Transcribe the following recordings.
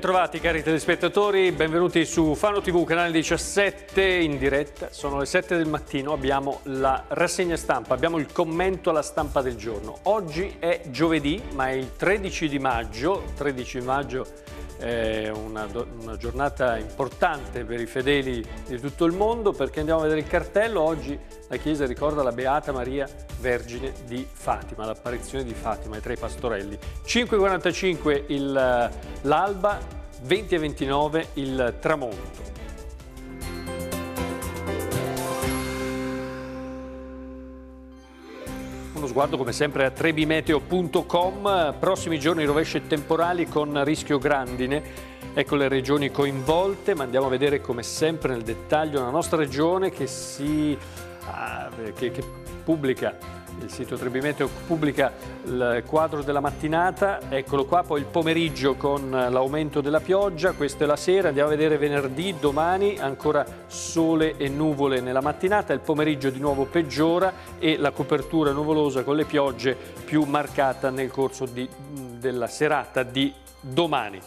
Bentrovati cari telespettatori, benvenuti su Fano TV, canale 17 in diretta. Sono le 7 del mattino, abbiamo la rassegna stampa, abbiamo il commento alla stampa del giorno. Oggi è giovedì, ma è il 13 di maggio, 13 maggio è una, una, giornata importante per i fedeli di tutto il mondo perché andiamo a vedere il cartello. Oggi la Chiesa ricorda la Beata Maria Vergine di Fatima, l'apparizione di Fatima e tra i pastorelli. 5.45 l'alba, 20.29 il tramonto. uno sguardo come sempre a trebimeteo.com, prossimi giorni rovesce temporali con rischio grandine, ecco le regioni coinvolte, ma andiamo a vedere come sempre nel dettaglio la nostra regione che, si, ah, che, che pubblica il sito Trebimento pubblica il quadro della mattinata, eccolo qua, poi il pomeriggio con l'aumento della pioggia, questa è la sera, andiamo a vedere venerdì, domani ancora sole e nuvole nella mattinata, il pomeriggio di nuovo peggiora e la copertura nuvolosa con le piogge più marcata nel corso di, della serata di domani.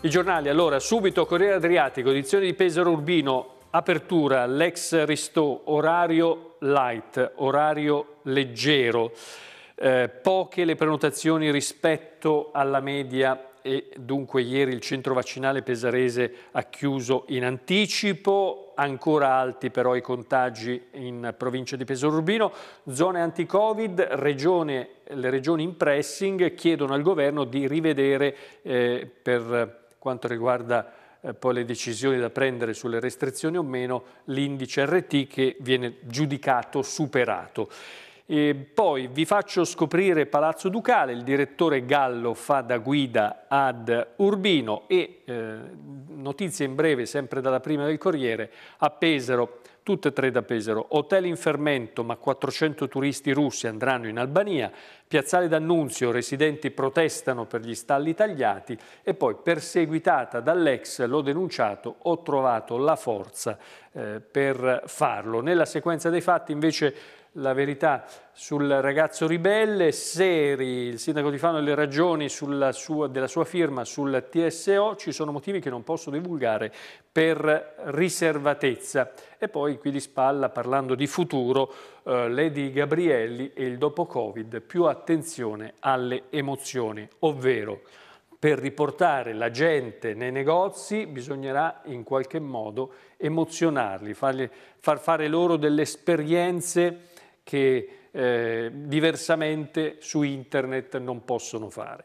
I giornali, allora, subito Corriere Adriatico, edizione di Pesaro Urbino, Apertura, l'ex ristò, orario light, orario leggero, eh, poche le prenotazioni rispetto alla media e dunque ieri il centro vaccinale pesarese ha chiuso in anticipo, ancora alti però i contagi in provincia di Pesaro Urbino, zone anti-covid, regione, le regioni in pressing chiedono al governo di rivedere eh, per quanto riguarda eh, poi le decisioni da prendere sulle restrizioni o meno, l'indice RT che viene giudicato superato. E poi vi faccio scoprire Palazzo Ducale, il direttore Gallo fa da guida ad Urbino e eh, notizie in breve sempre dalla prima del Corriere a Pesaro, tutte e tre da Pesaro, hotel in fermento ma 400 turisti russi andranno in Albania, piazzale d'Annunzio, residenti protestano per gli stalli tagliati e poi perseguitata dall'ex, l'ho denunciato, ho trovato la forza eh, per farlo. Nella sequenza dei fatti invece la verità sul ragazzo ribelle, Seri, il sindaco di Fano, e le ragioni sua, della sua firma sul TSO, ci sono motivi che non posso divulgare per riservatezza. E poi qui di spalla, parlando di futuro, eh, Lady Gabrielli e il dopo Covid, più attenzione alle emozioni, ovvero per riportare la gente nei negozi bisognerà in qualche modo emozionarli, fargli, far fare loro delle esperienze che eh, diversamente su internet non possono fare,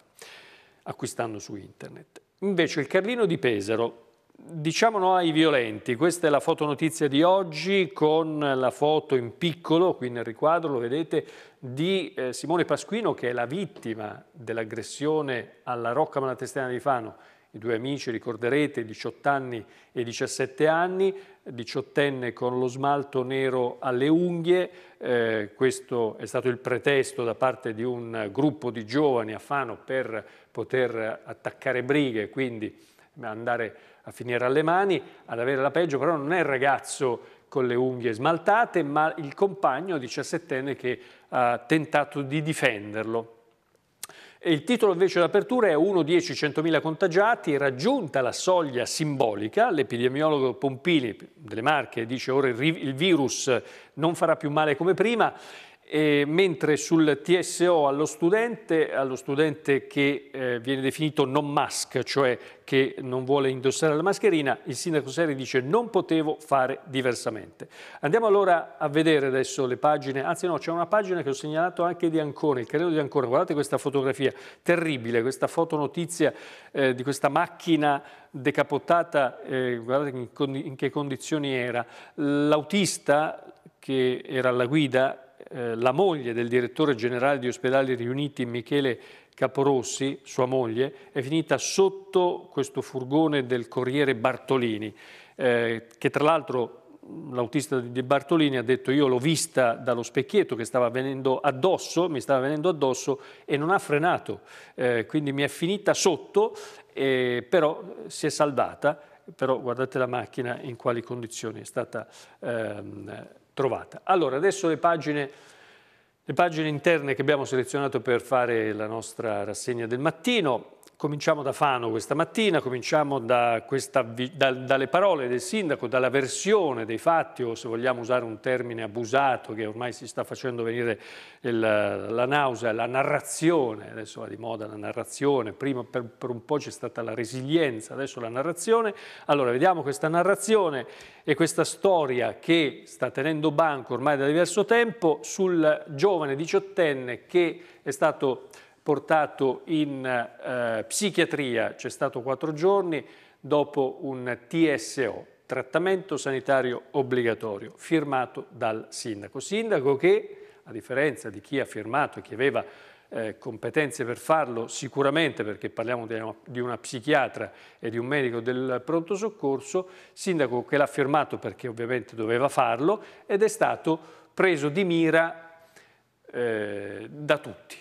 acquistando su internet. Invece il Carlino di Pesaro, diciamo no ai violenti, questa è la fotonotizia di oggi con la foto in piccolo, qui nel riquadro lo vedete, di eh, Simone Pasquino che è la vittima dell'aggressione alla Rocca Malatestina di Fano i due amici, ricorderete, 18 anni e 17 anni, 18enne con lo smalto nero alle unghie, eh, questo è stato il pretesto da parte di un gruppo di giovani a Fano per poter attaccare brighe, quindi andare a finire alle mani, ad avere la peggio, però non è il ragazzo con le unghie smaltate, ma il compagno 17enne che ha tentato di difenderlo. Il titolo invece d'apertura è 1-10-100.000 contagiati, raggiunta la soglia simbolica, l'epidemiologo Pompili delle Marche dice ora il virus non farà più male come prima, e mentre sul TSO allo studente, allo studente che eh, viene definito non mask, cioè che non vuole indossare la mascherina, il sindaco Seri dice non potevo fare diversamente. Andiamo allora a vedere adesso le pagine, anzi no, c'è una pagina che ho segnalato anche di Ancona, il credo di Ancona, guardate questa fotografia, terribile, questa fotonotizia eh, di questa macchina decapottata, eh, guardate in, in che condizioni era, l'autista che era alla guida eh, la moglie del direttore generale di ospedali riuniti Michele Caporossi, sua moglie, è finita sotto questo furgone del Corriere Bartolini, eh, che tra l'altro l'autista di Bartolini ha detto io l'ho vista dallo specchietto che stava venendo addosso, mi stava venendo addosso e non ha frenato, eh, quindi mi è finita sotto, eh, però eh, si è salvata, però guardate la macchina in quali condizioni è stata... Ehm, trovata. Allora, adesso le pagine, le pagine interne che abbiamo selezionato per fare la nostra rassegna del mattino. Cominciamo da Fano questa mattina, cominciamo da questa, da, dalle parole del sindaco, dalla versione dei fatti o se vogliamo usare un termine abusato che ormai si sta facendo venire il, la nausea, la narrazione, adesso va di moda la narrazione, prima per, per un po' c'è stata la resilienza, adesso la narrazione. Allora vediamo questa narrazione e questa storia che sta tenendo banco ormai da diverso tempo sul giovane diciottenne che è stato portato in eh, psichiatria, c'è stato quattro giorni, dopo un TSO, trattamento sanitario obbligatorio, firmato dal sindaco. Sindaco che, a differenza di chi ha firmato e chi aveva eh, competenze per farlo sicuramente perché parliamo di una, di una, psichiatra e di un medico del pronto soccorso, sindaco che l'ha firmato perché ovviamente doveva farlo ed è stato preso di mira eh, da tutti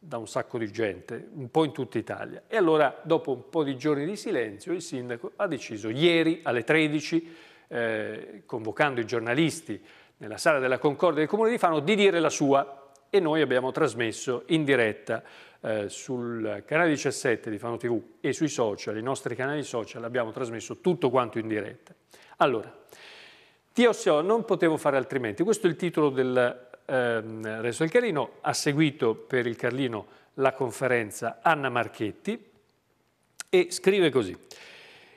da un sacco di gente, un po' in tutta Italia. E allora, dopo un po' di giorni di silenzio, il sindaco ha deciso ieri alle 13, eh, convocando i giornalisti nella sala della Concordia del Comune di Fano, di dire la sua. E noi abbiamo trasmesso in diretta eh, sul canale 17 di Fano TV e sui social, i nostri canali social, abbiamo trasmesso tutto quanto in diretta. Allora, Tio Seo, non potevo fare altrimenti. Questo è il titolo del ehm, Renzo del Carlino, ha seguito per il Carlino la conferenza Anna Marchetti e scrive così.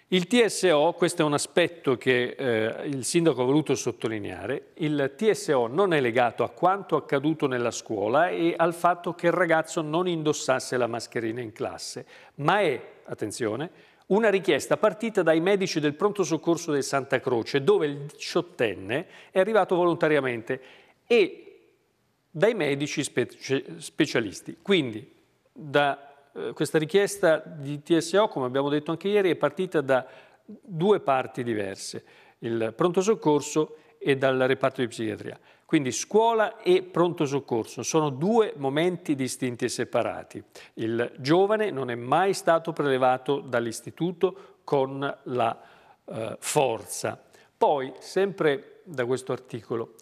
Il TSO, questo è un aspetto che eh, il sindaco ha voluto sottolineare, il TSO non è legato a quanto accaduto nella scuola e al fatto che il ragazzo non indossasse la mascherina in classe, ma è, attenzione, una richiesta partita dai medici del pronto soccorso del Santa Croce, dove il diciottenne è arrivato volontariamente e dai medici spe specialisti. Quindi da, eh, questa richiesta di TSO, come abbiamo detto anche ieri, è partita da due parti diverse, il pronto soccorso e dal reparto di psichiatria. Quindi scuola e pronto soccorso sono due momenti distinti e separati. Il giovane non è mai stato prelevato dall'istituto con la eh, forza. Poi, sempre da questo articolo,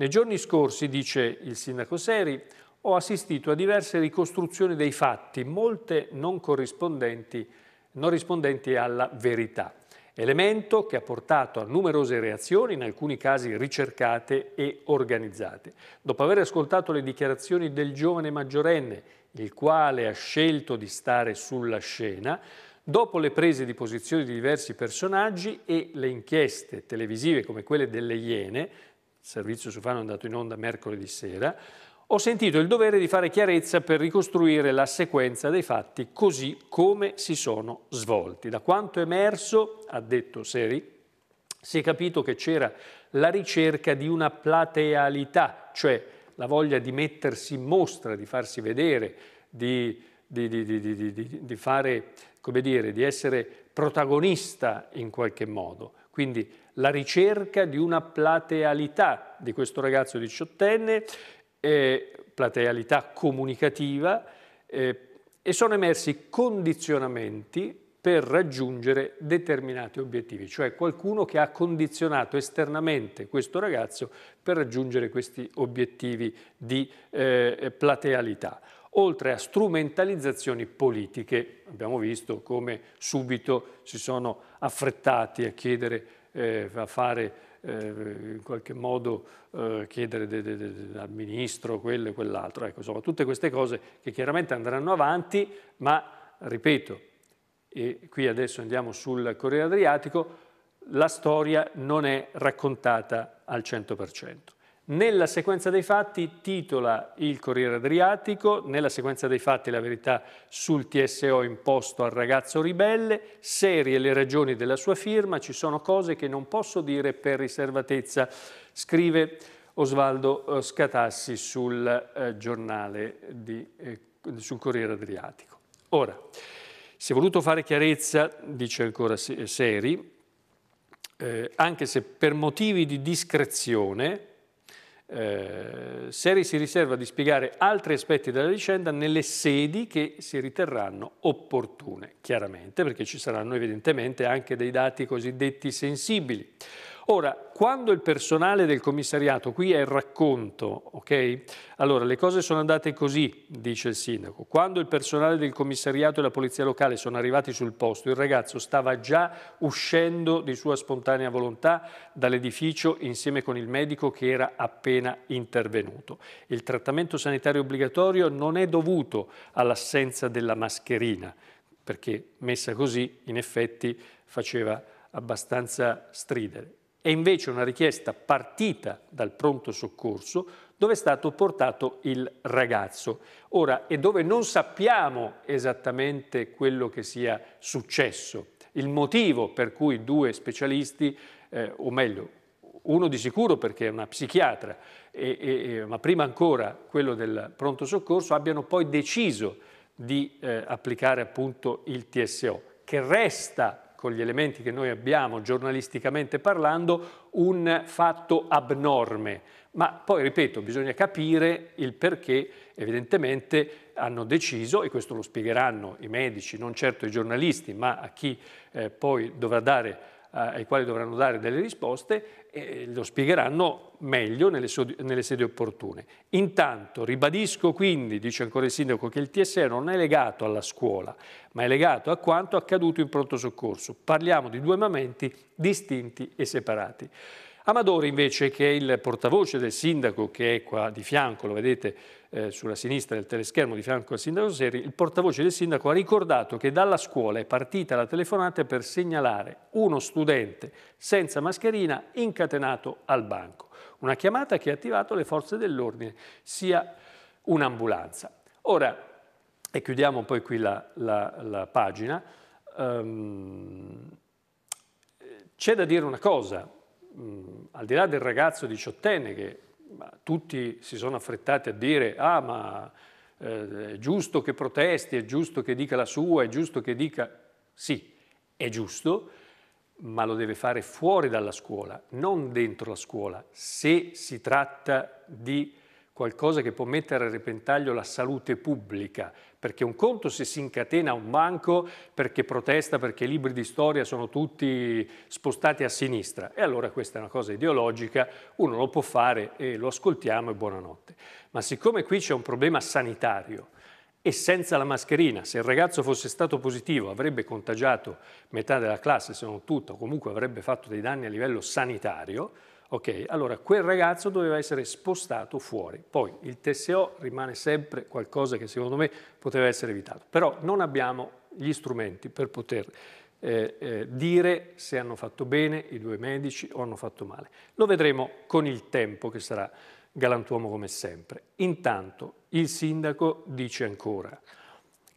nei giorni scorsi, dice il sindaco Seri, ho assistito a diverse ricostruzioni dei fatti, molte non, non rispondenti alla verità. Elemento che ha portato a numerose reazioni, in alcuni casi ricercate e organizzate. Dopo aver ascoltato le dichiarazioni del giovane maggiorenne, il quale ha scelto di stare sulla scena, Dopo le prese di posizione di diversi personaggi e le inchieste televisive come quelle delle Iene, servizio su Fano è andato in onda mercoledì sera, ho sentito il dovere di fare chiarezza per ricostruire la sequenza dei fatti così come si sono svolti. Da quanto è emerso, ha detto Seri, si è capito che c'era la ricerca di una platealità, cioè la voglia di mettersi in mostra, di farsi vedere, di, di, di, di fare, dire, essere protagonista in qualche modo. Quindi la ricerca di una platealità di questo ragazzo diciottenne, eh, platealità comunicativa, eh, e sono emersi condizionamenti per raggiungere determinati obiettivi, cioè qualcuno che ha condizionato esternamente questo ragazzo per raggiungere questi obiettivi di eh, platealità oltre a strumentalizzazioni politiche. Abbiamo visto come subito si sono affrettati a chiedere eh, a fare eh, in qualche modo eh, chiedere de, de, de, al ministro quello e quell'altro. Ecco, insomma, tutte queste cose che chiaramente andranno avanti, ma ripeto, e qui adesso andiamo sul Corriere Adriatico, la storia non è raccontata al 100%. Nella sequenza dei fatti titola il Corriere Adriatico, nella sequenza dei fatti la verità sul TSO imposto al ragazzo ribelle, serie le ragioni della sua firma, ci sono cose che non posso dire per riservatezza, scrive Osvaldo eh, Scatassi sul eh, giornale di, eh, sul Corriere Adriatico. Ora, se voluto fare chiarezza, dice ancora Seri, eh, anche se per motivi di discrezione, eh, Seri si riserva di spiegare altri aspetti della vicenda nelle sedi che si riterranno opportune, chiaramente, perché ci saranno evidentemente anche dei dati cosiddetti sensibili. Ora, quando il personale del commissariato, qui è il racconto, ok? Allora, le cose sono andate così, dice il sindaco. Quando il personale del commissariato e la polizia locale sono arrivati sul posto, il ragazzo stava già uscendo di sua spontanea volontà dall'edificio insieme con il medico che era appena intervenuto. Il trattamento sanitario obbligatorio non è dovuto all'assenza della mascherina, perché messa così in effetti faceva abbastanza stridere è invece una richiesta partita dal pronto soccorso dove è stato portato il ragazzo. Ora, e dove non sappiamo esattamente quello che sia successo, il motivo per cui due specialisti, eh, o meglio, uno di sicuro perché è una psichiatra, e, e, ma prima ancora quello del pronto soccorso, abbiano poi deciso di eh, applicare appunto il TSO, che resta con gli elementi che noi abbiamo giornalisticamente parlando, un fatto abnorme. Ma poi, ripeto, bisogna capire il perché evidentemente hanno deciso, e questo lo spiegheranno i medici, non certo i giornalisti, ma a chi eh, poi dovrà dare eh, ai quali dovranno dare delle risposte, eh, lo spiegheranno meglio nelle, nelle, sedi opportune. Intanto ribadisco quindi, dice ancora il sindaco, che il TSE non è legato alla scuola, ma è legato a quanto accaduto in pronto soccorso. Parliamo di due momenti distinti e separati. Amadori invece, che è il portavoce del sindaco, che è qua di fianco, lo vedete eh, sulla sinistra del teleschermo di fianco al sindaco Seri, il portavoce del sindaco ha ricordato che dalla scuola è partita la telefonata per segnalare uno studente senza mascherina incatenato al banco. Una chiamata che ha attivato le forze dell'ordine, sia un'ambulanza. Ora, e chiudiamo poi qui la, la, la pagina, um, c'è da dire una cosa, um, al di là del ragazzo diciottenne che ma tutti si sono affrettati a dire ah ma eh, è giusto che protesti, è giusto che dica la sua, è giusto che dica... Sì, è giusto, ma lo deve fare fuori dalla scuola, non dentro la scuola, se si tratta di qualcosa che può mettere a repentaglio la salute pubblica, perché un conto se si incatena un banco perché protesta, perché i libri di storia sono tutti spostati a sinistra, e allora questa è una cosa ideologica, uno lo può fare e lo ascoltiamo e buonanotte. Ma siccome qui c'è un problema sanitario, e senza la mascherina. Se il ragazzo fosse stato positivo avrebbe contagiato metà della classe, se non tutta, o comunque avrebbe fatto dei danni a livello sanitario. Ok, allora quel ragazzo doveva essere spostato fuori. Poi il TSO rimane sempre qualcosa che secondo me poteva essere evitato, però non abbiamo gli strumenti per poter eh, eh, dire se hanno fatto bene i due medici o hanno fatto male. Lo vedremo con il tempo che sarà galantuomo come sempre. Intanto il sindaco dice ancora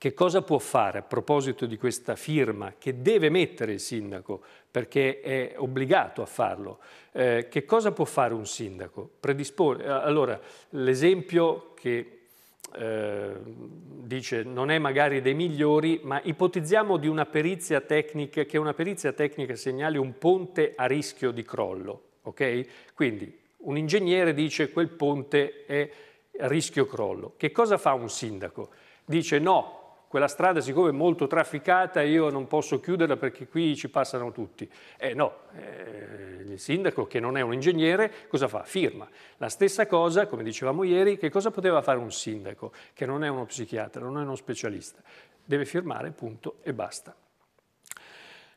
che cosa può fare a proposito di questa firma che deve mettere il sindaco perché è obbligato a farlo? Eh, che cosa può fare un sindaco? Predispone, eh, allora, l'esempio che eh, dice non è magari dei migliori, ma ipotizziamo di una perizia tecnica, che una perizia tecnica segnali un ponte a rischio di crollo. Okay? Quindi un ingegnere dice quel ponte è a rischio crollo. Che cosa fa un sindaco? Dice no, quella strada siccome è molto trafficata io non posso chiuderla perché qui ci passano tutti. Eh no, eh, il sindaco che non è un ingegnere cosa fa? Firma. La stessa cosa, come dicevamo ieri, che cosa poteva fare un sindaco che non è uno psichiatra, non è uno specialista? Deve firmare, punto, e basta.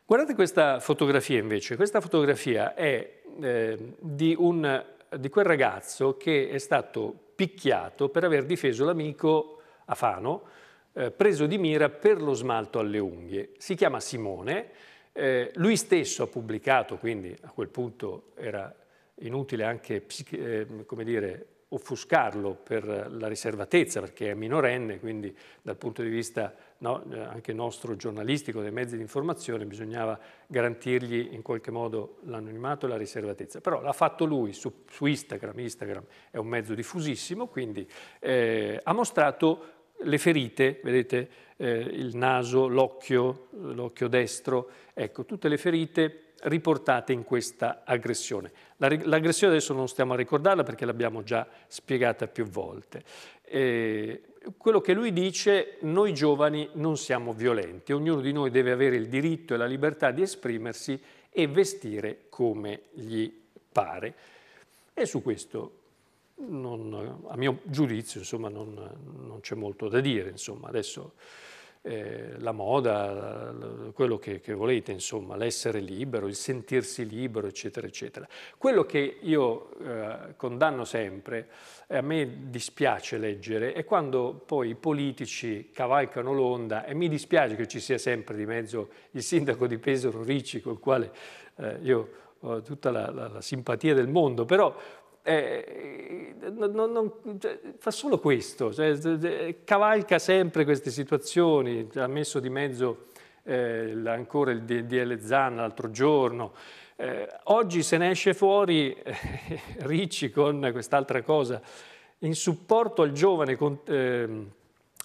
Guardate questa fotografia invece, questa fotografia è eh, di, un, di quel ragazzo che è stato picchiato per aver difeso l'amico Afano, eh, preso di mira per lo smalto alle unghie. Si chiama Simone, eh, lui stesso ha pubblicato, quindi a quel punto era inutile anche eh, come dire, offuscarlo per la riservatezza, perché è minorenne, quindi dal punto di vista no, eh, anche nostro giornalistico, dei mezzi di informazione, bisognava garantirgli in qualche modo l'anonimato e la riservatezza. Però l'ha fatto lui su, su, Instagram, Instagram è un mezzo diffusissimo, quindi eh, ha mostrato le ferite, vedete eh, il naso, l'occhio, l'occhio destro, ecco, tutte le ferite riportate in questa aggressione. l'aggressione adesso non stiamo a ricordarla perché l'abbiamo già spiegata più volte. Eh, quello che lui dice, noi giovani non siamo violenti, ognuno di noi deve avere il diritto e la libertà di esprimersi e vestire come gli pare. E su questo non, a mio giudizio insomma, non, non c'è molto da dire. Insomma. Adesso eh, la moda, quello che, che volete, l'essere libero, il sentirsi libero, eccetera, eccetera. Quello che io eh, condanno sempre, e a me dispiace leggere, è quando poi i politici cavalcano l'onda e mi dispiace che ci sia sempre di mezzo il sindaco di Pesaro Ricci, col quale eh, io ho tutta la, la, la simpatia del mondo, però eh, non, non, cioè, fa solo questo, cioè, cavalca sempre queste situazioni, ha messo di mezzo eh, ancora il DL Zan l'altro giorno, eh, oggi se ne esce fuori eh, Ricci con quest'altra cosa, in supporto al giovane con, ehm,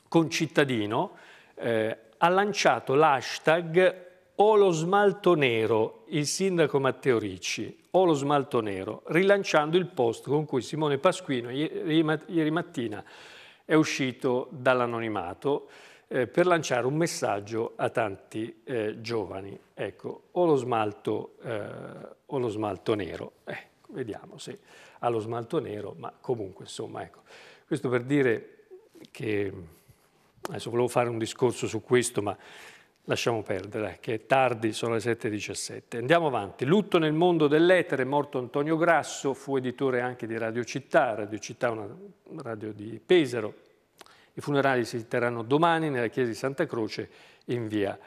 concittadino eh, ha lanciato l'hashtag o lo smalto nero, il sindaco Matteo Ricci, o lo smalto nero, rilanciando il post con cui Simone Pasquino ieri mattina è uscito dall'anonimato eh, per lanciare un messaggio a tanti eh, giovani. Ecco, o lo smalto, eh, o lo smalto nero. Eh, vediamo se ha lo smalto nero, ma comunque, insomma, ecco. Questo per dire che... Adesso volevo fare un discorso su questo, ma Lasciamo perdere, eh, che è tardi, sono le 7.17. Andiamo avanti. Lutto nel mondo dell'etere, morto Antonio Grasso, fu editore anche di Radio Città, Radio Città è una radio di Pesaro. I funerali si terranno domani nella chiesa di Santa Croce in via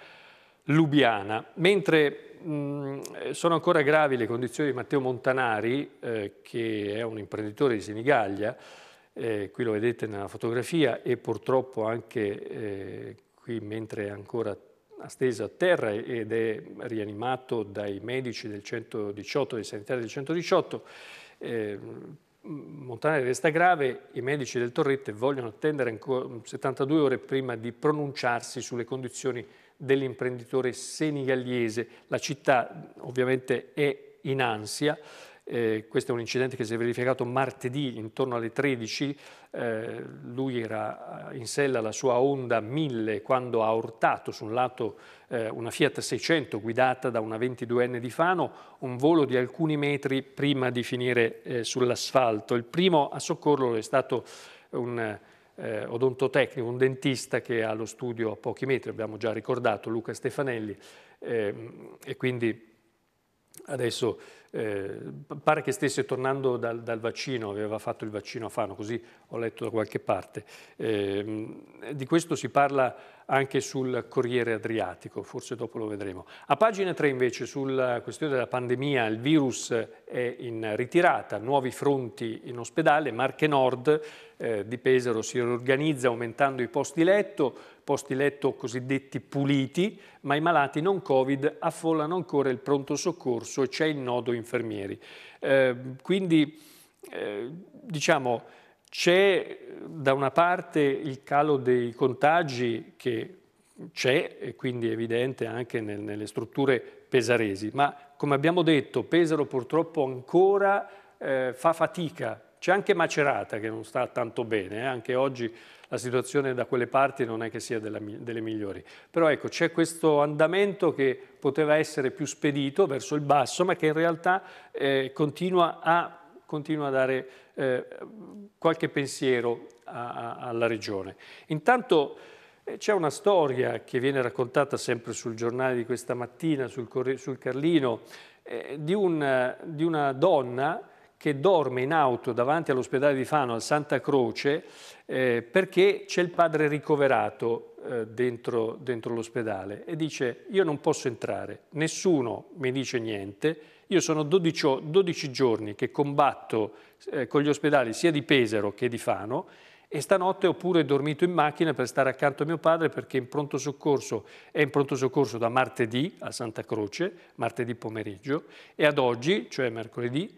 Lubiana. Mentre mh, sono ancora gravi le condizioni di Matteo Montanari, eh, che è un imprenditore di Senigallia, eh, qui lo vedete nella fotografia e purtroppo anche eh, qui mentre è ancora steso a terra ed è rianimato dai medici del 118, dei sanitari del 118. Eh, Montanari resta grave, i medici del Torrette vogliono attendere ancora 72 ore prima di pronunciarsi sulle condizioni dell'imprenditore senigaliese. La città ovviamente è in ansia, eh, questo è un incidente che si è verificato martedì intorno alle 13, eh, lui era eh, in sella alla sua Honda 1000 quando ha urtato su un lato eh, una Fiat 600 guidata da una 22enne di Fano, un volo di alcuni metri prima di finire eh, sull'asfalto. Il primo a soccorrerlo è stato un eh, odontotecnico, un dentista che ha lo studio a pochi metri, abbiamo già ricordato Luca Stefanelli, ehm, e quindi adesso eh, pare che stesse tornando dal, dal, vaccino, aveva fatto il vaccino a Fano, così ho letto da qualche parte. Eh, di questo si parla anche sul Corriere Adriatico, forse dopo lo vedremo. A pagina 3 invece sulla eh, questione della pandemia, il virus eh, è in ritirata, nuovi fronti in ospedale, Marche Nord eh, di Pesaro si riorganizza aumentando i posti letto, posti letto cosiddetti puliti, ma i malati non Covid affollano ancora il pronto soccorso e c'è il nodo infermieri. Eh, quindi eh, diciamo c'è da una parte il calo dei contagi che c'è e quindi è evidente anche nel, nelle strutture pesaresi, ma come abbiamo detto Pesaro purtroppo ancora eh, fa fatica, c'è anche Macerata che non sta tanto bene, eh? anche oggi la situazione da quelle parti non è che sia della, delle migliori, però ecco c'è questo andamento che poteva essere più spedito verso il basso ma che in realtà eh, continua, a, continua a dare eh, qualche pensiero a, a, alla regione. Intanto eh, c'è una storia che viene raccontata sempre sul giornale di questa mattina, sul, sul Carlino, eh, di, un, di una donna che dorme in auto davanti all'ospedale di Fano, al Santa Croce, eh, perché c'è il padre ricoverato eh, dentro, dentro l'ospedale e dice io non posso entrare, nessuno mi dice niente, io sono 12, 12 giorni che combatto eh, con gli ospedali sia di Pesaro che di Fano e stanotte ho pure dormito in macchina per stare accanto a mio padre perché in pronto soccorso è in pronto soccorso da martedì a Santa Croce, martedì pomeriggio, e ad oggi, cioè mercoledì,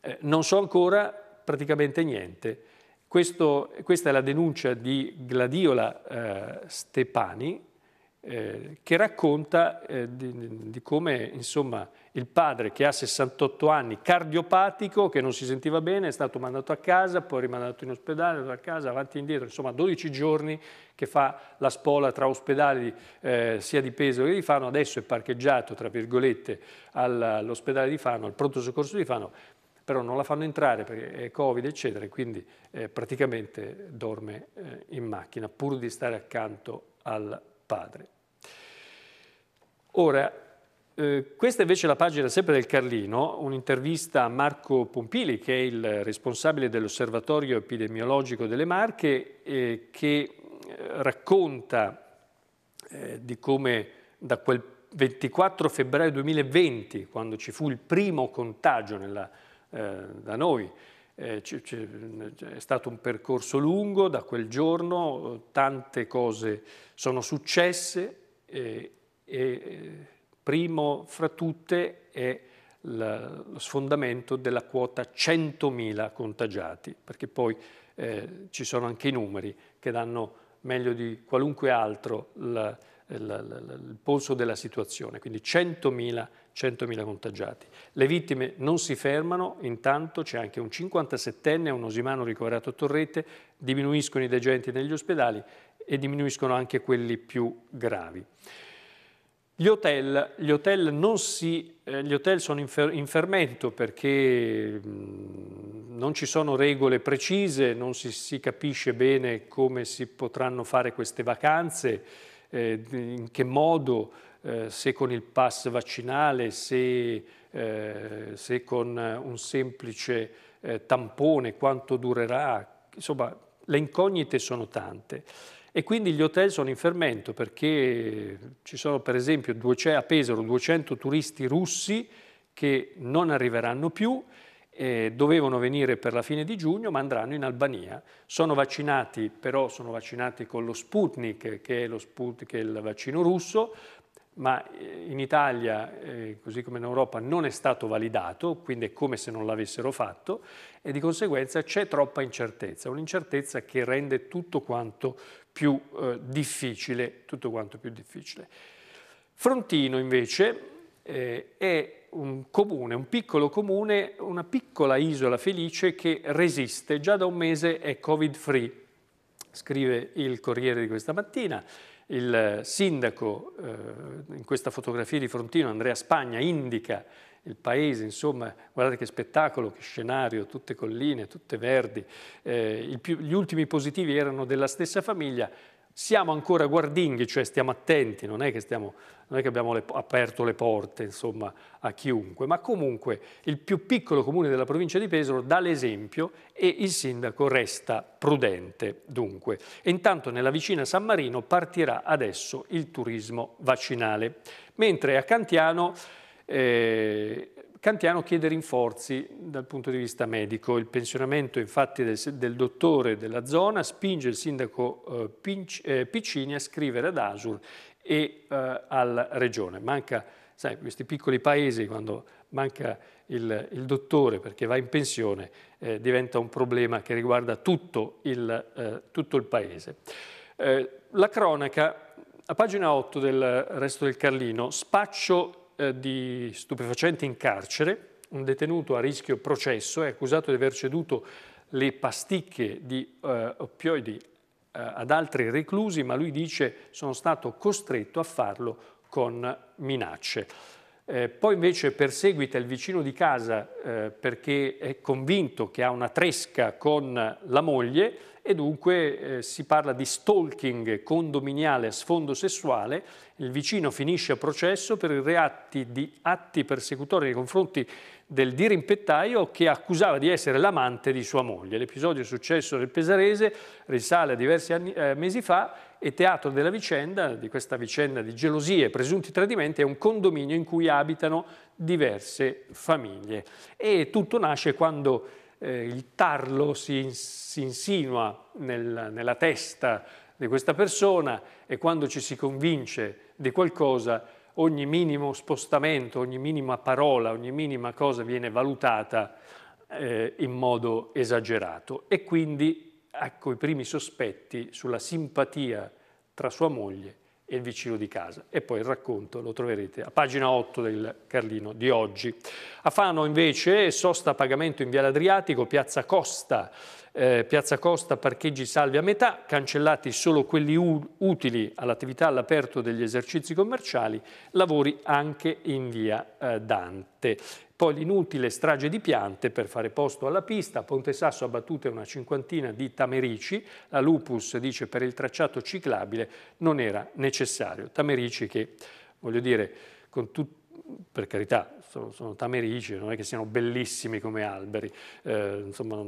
eh, non so ancora praticamente niente. Questo, questa è la denuncia di Gladiola eh, Stepani, eh, che racconta eh, di, di, come insomma, il padre che ha 68 anni, cardiopatico, che non si sentiva bene, è stato mandato a casa, poi rimandato in ospedale, a casa, avanti e indietro, insomma 12 giorni che fa la spola tra ospedali eh, sia di Peso che di Fano, adesso è parcheggiato, tra virgolette, all'ospedale di Fano, al pronto soccorso di Fano, però non la fanno entrare perché è Covid, eccetera, e quindi eh, praticamente dorme eh, in macchina, pur di stare accanto al padre. Ora, eh, questa invece è la pagina sempre del Carlino, un'intervista a Marco Pompili che è il responsabile dell'osservatorio epidemiologico delle Marche eh, che eh, racconta eh, di come da quel 24 febbraio 2020 quando ci fu il primo contagio nella, eh, da noi cioè, è stato un percorso lungo da quel giorno, tante cose sono successe e, e Primo fra tutte è lo sfondamento della quota 100.000 contagiati, perché poi eh, ci sono anche i numeri che danno meglio di qualunque altro la, la, la, il polso della situazione, quindi 100.000, 100.000 contagiati. Le vittime non si fermano, intanto c'è anche un 57enne, un osimano ricoverato a Torrete, diminuiscono i degenti negli ospedali e diminuiscono anche quelli più gravi. Gli hotel, gli hotel, si, eh, gli hotel sono in, fer- in, fermento perché mh, non ci sono regole precise, non si, si, capisce bene come si potranno fare queste vacanze, eh, in che modo, eh, se con il pass vaccinale, se, eh, se con un semplice eh, tampone, quanto durerà. Insomma, le incognite sono tante e quindi gli hotel sono in fermento perché ci sono per esempio a Pesaro 200 turisti russi che non arriveranno più, eh, dovevano venire per la fine di giugno ma andranno in Albania. Sono vaccinati, però sono vaccinati con lo Sputnik, che è, lo Sputnik, che è il vaccino russo, ma eh, in Italia, eh, così come in Europa, non è stato validato, quindi è come se non l'avessero fatto e di conseguenza c'è troppa incertezza, un'incertezza che rende tutto quanto più eh, difficile, tutto quanto più difficile. Frontino invece eh, è un comune, un piccolo comune, una piccola isola felice che resiste, già da un mese è covid free, scrive il Corriere di questa mattina. Il sindaco eh, in questa fotografia di Frontino, Andrea Spagna, indica il paese, insomma, guardate che spettacolo, che scenario, tutte colline, tutte verdi, eh, più, gli ultimi positivi erano della stessa famiglia, siamo ancora guardinghi, cioè stiamo attenti, non è che, stiamo, non è che abbiamo le, aperto le porte insomma, a chiunque, ma comunque il più piccolo comune della provincia di Pesaro dà l'esempio e il sindaco resta prudente dunque. E intanto nella vicina San Marino partirà adesso il turismo vaccinale, mentre a Cantiano eh, Cantiano chiede rinforzi dal punto di vista medico. Il pensionamento infatti del, del dottore della zona spinge il sindaco eh, Pinc, eh, Piccini a scrivere ad Asur e eh, alla regione. Manca, sai, questi piccoli paesi quando manca il, il dottore perché va in pensione eh, diventa un problema che riguarda tutto il, eh, tutto il paese. la cronaca, a pagina 8 del Resto del Carlino, spaccio eh, di stupefacenti in carcere, un detenuto a rischio processo è accusato di aver ceduto le pasticche di eh, oppioidi eh, ad altri reclusi, ma lui dice sono stato costretto a farlo con minacce. Eh, poi invece perseguita il vicino di casa eh, perché è convinto che ha una tresca con la moglie e dunque eh, si parla di stalking condominiale a sfondo sessuale, il vicino finisce a processo per i reati di atti persecutori nei confronti del dirimpettaio che accusava di essere l'amante di sua moglie. L'episodio successo nel Pesarese risale a diversi anni, eh, mesi fa e teatro della vicenda, di questa vicenda di gelosie e presunti tradimenti, è un condominio in cui abitano diverse famiglie. E tutto nasce quando eh, il tarlo si, si insinua nel, nella testa di questa persona e quando ci si convince di qualcosa ogni minimo spostamento, ogni minima parola, ogni minima cosa viene valutata eh, in modo esagerato e quindi ecco i primi sospetti sulla simpatia tra sua moglie e il vicino di casa. E poi il racconto lo troverete a pagina 8 del Carlino di oggi. A Fano invece sosta a pagamento in Viale Adriatico, Piazza Costa, eh, Piazza Costa parcheggi salvi a metà, cancellati solo quelli utili all'attività all'aperto degli esercizi commerciali, lavori anche in Via eh, Dante poi l'inutile strage di piante per fare posto alla pista, Ponte Sasso ha battute una cinquantina di tamerici, la Lupus dice per il tracciato ciclabile non era necessario, tamerici che voglio dire con tutto per carità, sono, sono, tamerici, non è che siano bellissimi come alberi, eh, insomma,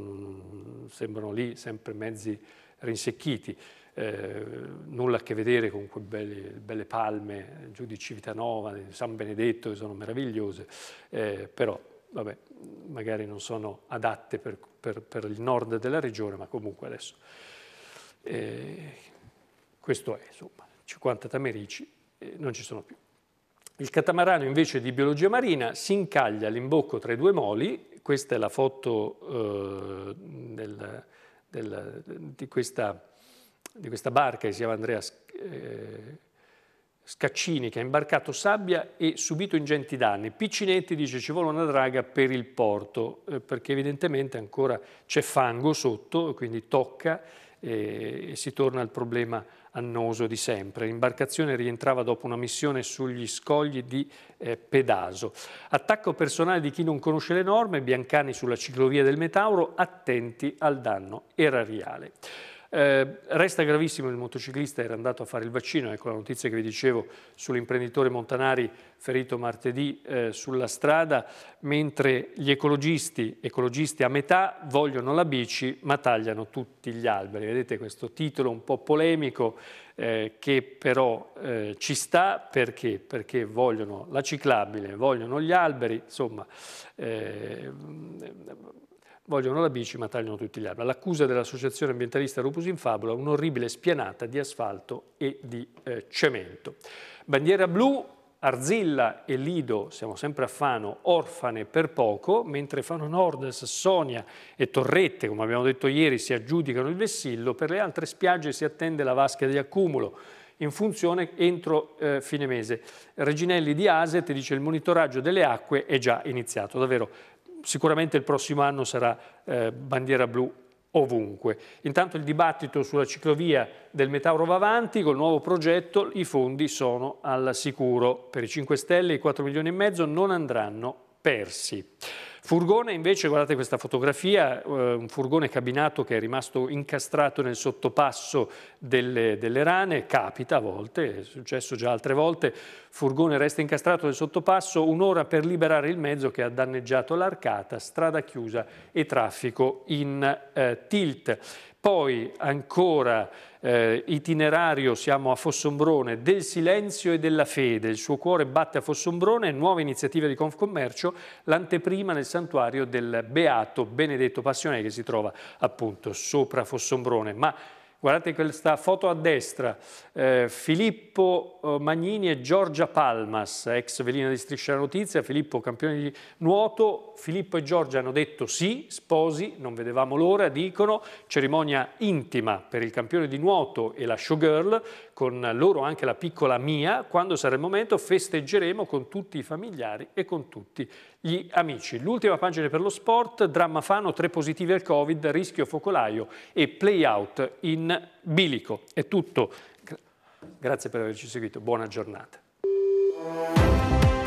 sembrano lì sempre mezzi rinsecchiti eh, nulla a che vedere con quelle belle, belle, palme giù di Civitanova, di San Benedetto, che sono meravigliose, eh, però vabbè, magari non sono adatte per, per, per, il nord della regione, ma comunque adesso eh, questo è, insomma, 50 tamerici eh, non ci sono più. Il catamarano invece di biologia marina si incaglia all'imbocco tra i due moli, questa è la foto eh, del, del, di questa di questa barca che si chiama Andrea eh, Scaccini, che ha imbarcato sabbia e subito ingenti danni. Piccinetti dice ci vuole una draga per il porto, eh, perché evidentemente ancora c'è fango sotto, quindi tocca eh, e, si torna al problema annoso di sempre. L'imbarcazione rientrava dopo una missione sugli scogli di eh, Pedaso. Attacco personale di chi non conosce le norme, Biancani sulla ciclovia del Metauro, attenti al danno erariale. Eh, resta gravissimo, il motociclista era andato a fare il vaccino, ecco la notizia che vi dicevo sull'imprenditore Montanari ferito martedì eh, sulla strada, mentre gli ecologisti, ecologisti a metà, vogliono la bici ma tagliano tutti gli alberi. Vedete questo titolo un po' polemico eh, che però eh, ci sta perché? perché? vogliono la ciclabile, vogliono gli alberi, insomma Eh, vogliono la bici ma tagliano tutti gli alberi. L'accusa dell'associazione ambientalista Rupus in Fabula, un'orribile spianata di asfalto e di eh, cemento. Bandiera blu, Arzilla e Lido, siamo sempre a Fano, orfane per poco, mentre Fano Nord, Sassonia e Torrette, come abbiamo detto ieri, si aggiudicano il vessillo, per le altre spiagge si attende la vasca di accumulo in funzione entro eh, fine mese. Reginelli di Aset dice che il monitoraggio delle acque è già iniziato, davvero sicuramente il prossimo anno sarà eh, bandiera blu ovunque. Intanto il dibattito sulla ciclovia del Metauro va avanti, col nuovo progetto i fondi sono al sicuro. Per i 5 Stelle i 4 milioni e mezzo non andranno persi. Furgone invece, guardate questa fotografia, eh, un furgone cabinato che è rimasto incastrato nel sottopasso delle, delle rane, capita a volte, è successo già altre volte, furgone resta incastrato nel sottopasso un'ora per liberare il mezzo che ha danneggiato l'arcata, strada chiusa e traffico in eh, tilt. Poi ancora eh, itinerario, siamo a Fossombrone, del silenzio e della fede, il suo cuore batte a Fossombrone, nuova iniziativa di Confcommercio, l'anteprima nel santuario del Beato Benedetto Passionè che si trova appunto sopra Fossombrone. Ma Guardate questa foto a destra, eh, Filippo eh, Magnini e Giorgia Palmas, ex velina di Striscia la Notizia, Filippo campione di nuoto, Filippo e Giorgia hanno detto sì, sposi, non vedevamo l'ora, dicono, cerimonia intima per il campione di nuoto e la showgirl, con loro anche la piccola Mia, quando sarà il momento festeggeremo con tutti i familiari e con tutti gli amici, l'ultima pagina per lo sport, dramma Fano, tre positivi al Covid, rischio focolaio e playout in bilico. È tutto. Grazie per averci seguito, buona giornata.